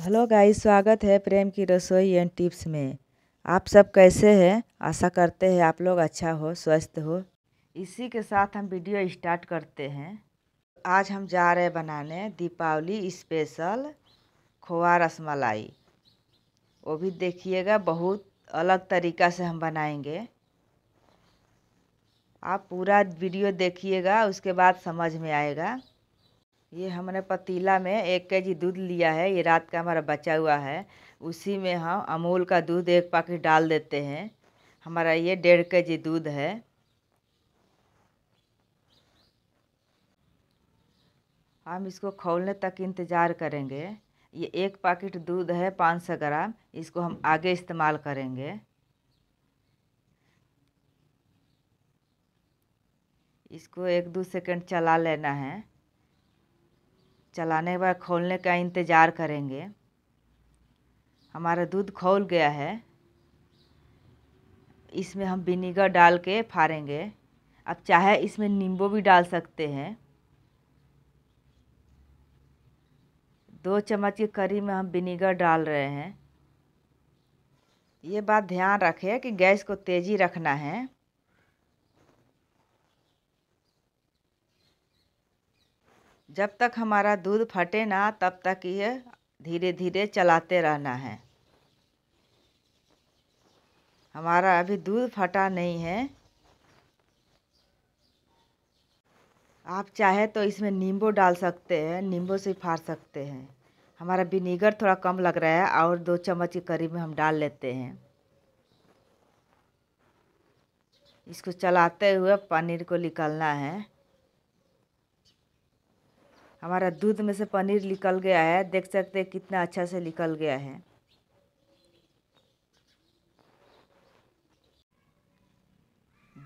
hello guys स्वागत है प्रेम की रसोई एंड टिप्स में आप सब कैसे हैं आशा करते हैं आप लोग अच्छा हो स्वस्थ हो इसी के साथ हम वीडियो स्टार्ट करते हैं आज हम जा रहे हैं बनाने दीपावली स्पेशल खोआ रसमलाई वो भी देखिएगा बहुत अलग तरीका से हम बनाएंगे आप पूरा वीडियो देखिएगा उसके बाद समझ में आएगा ये हमने पतीला में एक के जी दूध लिया है ये रात का हमारा बचा हुआ है उसी में हम अमूल का दूध एक पैकेट डाल देते हैं हमारा ये डेढ़ के जी दूध है हम इसको खोलने तक इंतज़ार करेंगे ये एक पैकेट दूध है पाँच सौ ग्राम इसको हम आगे इस्तेमाल करेंगे इसको एक दो सेकंड चला लेना है चलाने के बाद खोलने का इंतज़ार करेंगे हमारा दूध खोल गया है इसमें हम विनीगर डाल के फाड़ेंगे अब चाहे इसमें नींबू भी डाल सकते हैं दो चम्मच के करीब में हम विनीगर डाल रहे हैं ये बात ध्यान रखें कि गैस को तेज़ी रखना है जब तक हमारा दूध फटे ना तब तक ये धीरे धीरे चलाते रहना है हमारा अभी दूध फटा नहीं है आप चाहे तो इसमें नींबू डाल सकते हैं नींबू से फाड़ सकते हैं हमारा विनीगर थोड़ा कम लग रहा है और दो चम्मच के करीब में हम डाल लेते हैं इसको चलाते हुए पनीर को निकालना है हमारा दूध में से पनीर निकल गया है देख सकते हैं कितना अच्छा से निकल गया है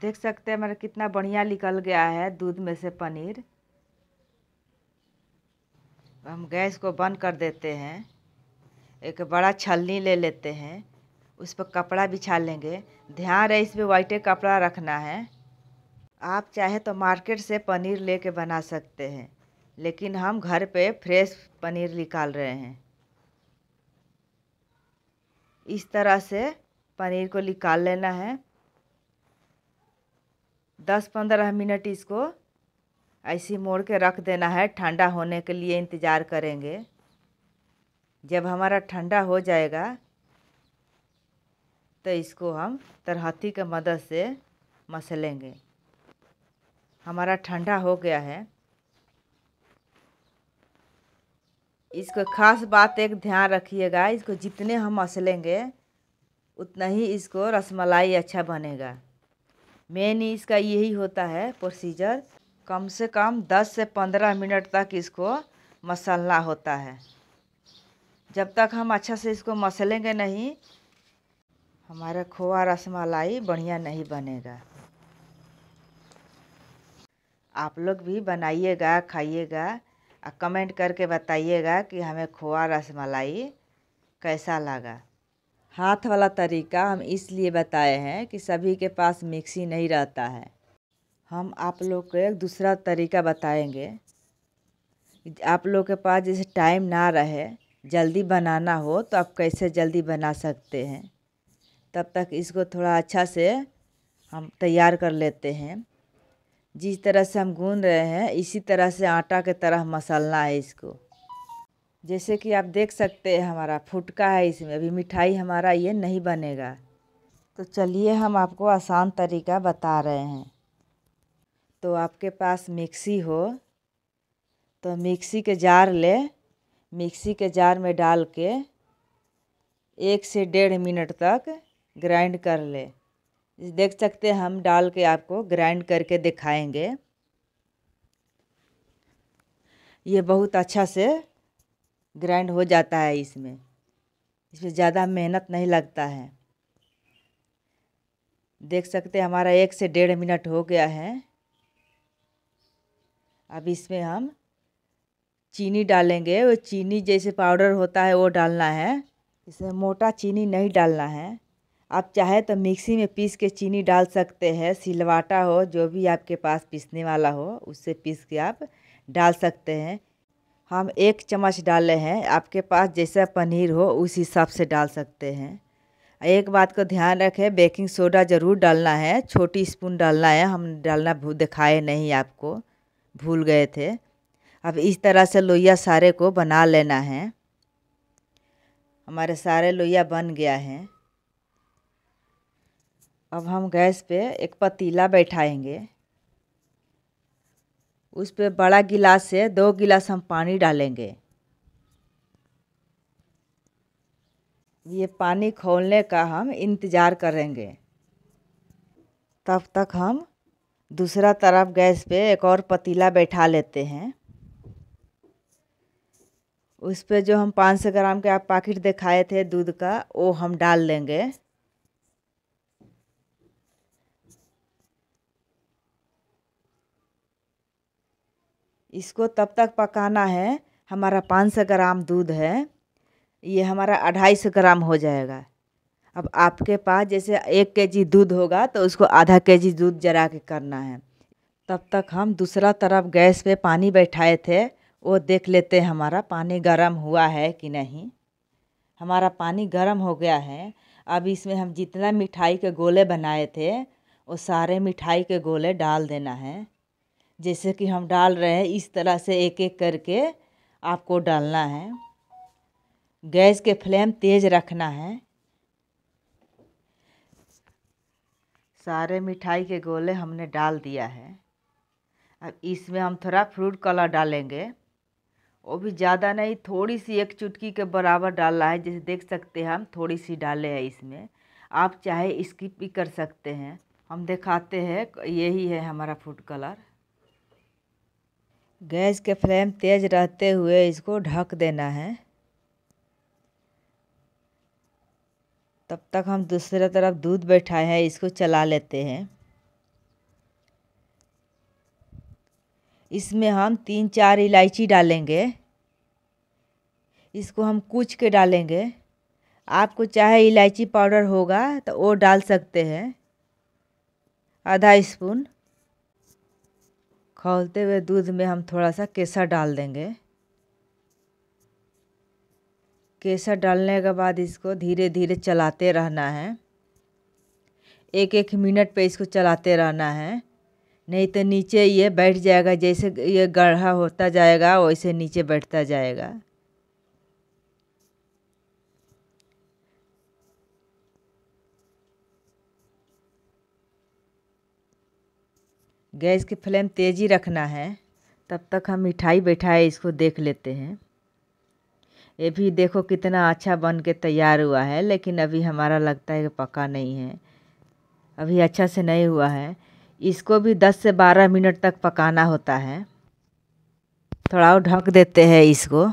देख सकते हैं हमारा कितना बढ़िया निकल गया है दूध में से पनीर हम गैस को बंद कर देते हैं एक बड़ा छलनी ले लेते हैं उस पर कपड़ा बिछा लेंगे ध्यान रहे इसमें वाइटे कपड़ा रखना है आप चाहे तो मार्केट से पनीर लेके बना सकते हैं लेकिन हम घर पे फ्रेश पनीर निकाल रहे हैं इस तरह से पनीर को निकाल लेना है दस पंद्रह मिनट इसको ऐसे मोड़ के रख देना है ठंडा होने के लिए इंतज़ार करेंगे जब हमारा ठंडा हो जाएगा तो इसको हम तरहती के मदद से मसलेंगे हमारा ठंडा हो गया है इसको खास बात एक ध्यान रखिएगा इसको जितने हम मसलेंगे उतना ही इसको रसमलाई अच्छा बनेगा मेन इसका यही होता है प्रोसीजर कम से कम 10 से 15 मिनट तक इसको मसलना होता है जब तक हम अच्छा से इसको मसलेंगे नहीं हमारा खोआ रसमलाई बढ़िया नहीं बनेगा आप लोग भी बनाइएगा खाइएगा कमेंट करके बताइएगा कि हमें खोआ रसमलाई कैसा लगा हाथ वाला तरीका हम इसलिए बताए हैं कि सभी के पास मिक्सी नहीं रहता है हम आप लोग को एक दूसरा तरीका बताएंगे आप लोग के पास जैसे टाइम ना रहे जल्दी बनाना हो तो आप कैसे जल्दी बना सकते हैं तब तक इसको थोड़ा अच्छा से हम तैयार कर लेते हैं जिस तरह से हम गूंद रहे हैं इसी तरह से आटा के तरह मसलना है इसको जैसे कि आप देख सकते हैं हमारा फुटका है इसमें अभी मिठाई हमारा ये नहीं बनेगा तो चलिए हम आपको आसान तरीका बता रहे हैं तो आपके पास मिक्सी हो तो मिक्सी के जार ले मिक्सी के जार में डाल के एक से डेढ़ मिनट तक ग्राइंड कर ले देख सकते हैं हम डाल के आपको ग्राइंड करके दिखाएंगे ये बहुत अच्छा से ग्राइंड हो जाता है इसमें इसमें ज़्यादा मेहनत नहीं लगता है देख सकते हैं हमारा एक से डेढ़ मिनट हो गया है अब इसमें हम चीनी डालेंगे वो चीनी जैसे पाउडर होता है वो डालना है इसमें मोटा चीनी नहीं डालना है आप चाहे तो मिक्सी में पीस के चीनी डाल सकते हैं सिलवाटा हो जो भी आपके पास पीसने वाला हो उससे पीस के आप डाल सकते हैं हम एक चम्मच डाले हैं आपके पास जैसा पनीर हो उस हिसाब से डाल सकते हैं एक बात को ध्यान रखें बेकिंग सोडा ज़रूर डालना है छोटी स्पून डालना है हम डालना भू दिखाए नहीं आपको भूल गए थे अब इस तरह से लोहिया सारे को बना लेना है हमारे सारे लोहिया बन गया है अब हम गैस पे एक पतीला बैठाएंगे उस पर बड़ा गिलास से दो गिलास हम पानी डालेंगे ये पानी खोलने का हम इंतज़ार करेंगे तब तक हम दूसरा तरफ गैस पे एक और पतीला बैठा लेते हैं उस पर जो हम 500 ग्राम आप पाकिट दिखाए थे दूध का वो हम डाल लेंगे इसको तब तक पकाना है हमारा पाँच सौ ग्राम दूध है ये हमारा अढ़ाई सौ ग्राम हो जाएगा अब आपके पास जैसे एक के जी दूध होगा तो उसको आधा के जी दूध जरा के करना है तब तक हम दूसरा तरफ गैस पे पानी बैठाए थे वो देख लेते हैं हमारा पानी गर्म हुआ है कि नहीं हमारा पानी गर्म हो गया है अब इसमें हम जितना मिठाई के गोले बनाए थे वो सारे मिठाई के गोले डाल देना है जैसे कि हम डाल रहे हैं इस तरह से एक एक करके आपको डालना है गैस के फ्लेम तेज़ रखना है सारे मिठाई के गोले हमने डाल दिया है अब इसमें हम थोड़ा फ्रूट कलर डालेंगे वो भी ज़्यादा नहीं थोड़ी सी एक चुटकी के बराबर डालना है जैसे देख सकते हैं हम थोड़ी सी डाले हैं इसमें आप चाहे स्किप भी कर सकते हैं हम दिखाते हैं यही है हमारा फूड कलर गैस के फ्लेम तेज़ रहते हुए इसको ढक देना है तब तक हम दूसरे तरफ दूध बैठाए हैं इसको चला लेते हैं इसमें हम तीन चार इलायची डालेंगे इसको हम कूच के डालेंगे आपको चाहे इलायची पाउडर होगा तो वो डाल सकते हैं आधा स्पून खौलते हुए दूध में हम थोड़ा सा केसर डाल देंगे केसर डालने के बाद इसको धीरे धीरे चलाते रहना है एक एक मिनट पे इसको चलाते रहना है नहीं तो नीचे ये बैठ जाएगा जैसे ये गढ़ा होता जाएगा वैसे नीचे बैठता जाएगा गैस की फ्लेम तेज़ी रखना है तब तक हम मिठाई बैठाए इसको देख लेते हैं ये भी देखो कितना अच्छा बन के तैयार हुआ है लेकिन अभी हमारा लगता है कि पका नहीं है अभी अच्छा से नहीं हुआ है इसको भी 10 से 12 मिनट तक पकाना होता है थोड़ा और ढक देते हैं इसको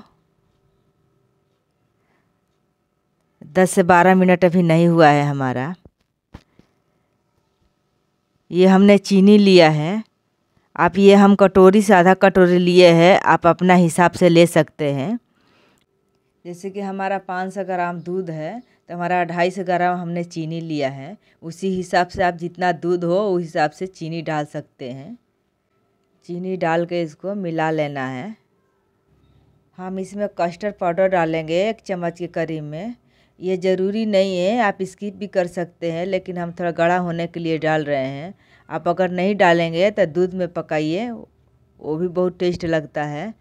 10 से 12 मिनट अभी नहीं हुआ है हमारा ये हमने चीनी लिया है आप ये हम कटोरी से आधा कटोरी लिए हैं आप अपना हिसाब से ले सकते हैं जैसे कि हमारा पाँच सौ ग्राम दूध है तो हमारा ढाई सौ ग्राम हमने चीनी लिया है उसी हिसाब से आप जितना दूध हो उस हिसाब से चीनी डाल सकते हैं चीनी डाल के इसको मिला लेना है हम इसमें कस्टर्ड पाउडर डालेंगे एक चम्मच के करीब में ये ज़रूरी नहीं है आप स्किप भी कर सकते हैं लेकिन हम थोड़ा गढ़ा होने के लिए डाल रहे हैं आप अगर नहीं डालेंगे तो दूध में पकाइए वो भी बहुत टेस्ट लगता है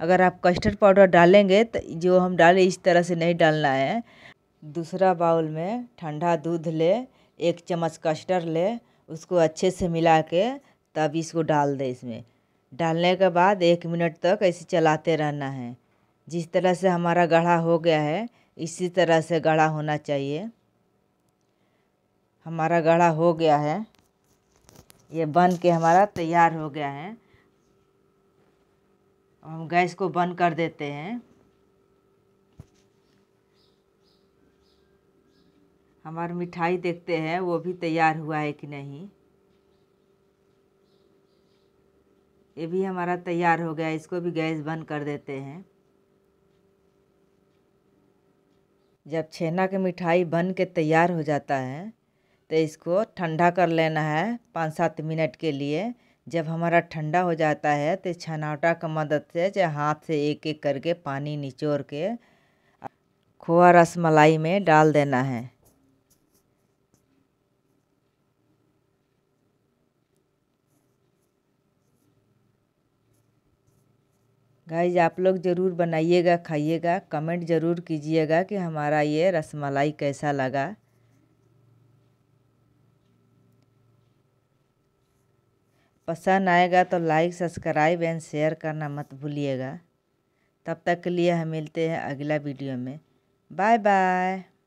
अगर आप कस्टर्ड पाउडर डालेंगे तो जो हम डाले इस तरह से नहीं डालना है दूसरा बाउल में ठंडा दूध ले एक चम्मच कस्टर्ड ले उसको अच्छे से मिला के तब इसको डाल दें इसमें डालने के बाद एक मिनट तक ऐसे चलाते रहना है जिस तरह से हमारा गढ़ा हो गया है इसी तरह से गढ़ा होना चाहिए हमारा गढ़ा हो गया है ये बन के हमारा तैयार हो गया है हम गैस को बंद कर देते हैं हमारी मिठाई देखते हैं वो भी तैयार हुआ है कि नहीं ये भी हमारा तैयार हो गया इसको भी गैस बंद कर देते हैं जब छेना की मिठाई बन के तैयार हो जाता है तो इसको ठंडा कर लेना है पाँच सात मिनट के लिए जब हमारा ठंडा हो जाता है तो छनावटा का मदद से जो हाथ से एक एक करके पानी निचोड़ के खोआ रस मलाई में डाल देना है गाइज आप लोग ज़रूर बनाइएगा खाइएगा कमेंट ज़रूर कीजिएगा कि हमारा ये रसमलाई कैसा लगा पसंद आएगा तो लाइक सब्सक्राइब एंड शेयर करना मत भूलिएगा तब तक के लिए हम मिलते हैं अगला वीडियो में बाय बाय